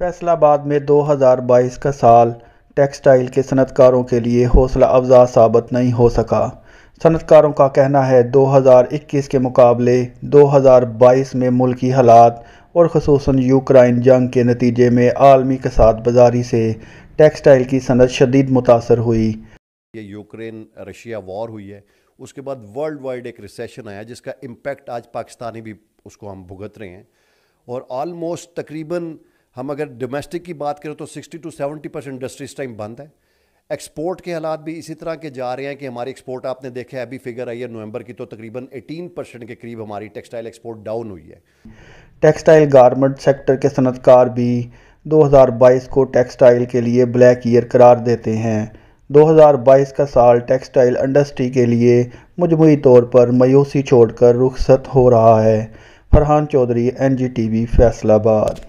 फैसलाबाद में 2022 का साल टेक्सटाइल के सनतकारों के लिए हौसला अफजा साबित नहीं हो सका सनतकारों का कहना है 2021 के मुकाबले 2022 में मुल्की हालात और खसूस यूक्राइन जंग के नतीजे में आलमी कसाद बाजारी से टेक्सटाइल की सनत शदीद मुतासर हुई ये यूक्रेन रशिया वॉर हुई है उसके बाद वर्ल्ड वाइड एक रिसेशन आया जिसका इम्पेक्ट आज पाकिस्तानी भी उसको हम भुगत रहे हैं और आलमोस्ट तकरीबन हम अगर डोमेस्टिक की बात करें तो 60 टू 70 परसेंट इंडस्ट्री इस टाइम बंद है एक्सपोर्ट के हालात भी इसी तरह के जा रहे हैं कि हमारी एक्सपोर्ट आपने देखा है अभी फिगर आई है नवंबर की तो तकरीबन 18 परसेंट के करीब हमारी टेक्सटाइल एक्सपोर्ट डाउन हुई है टेक्सटाइल गारमेंट सेक्टर के सनतकार भी 2022 को टेक्सटाइल के लिए ब्लैक ईयर करार देते हैं 2022 का साल टेक्सटाइल इंडस्ट्री के लिए मजमू तौर पर मायूसी छोड़कर रुखसत हो रहा है Farhan Chaudhry N G T V Faisalabad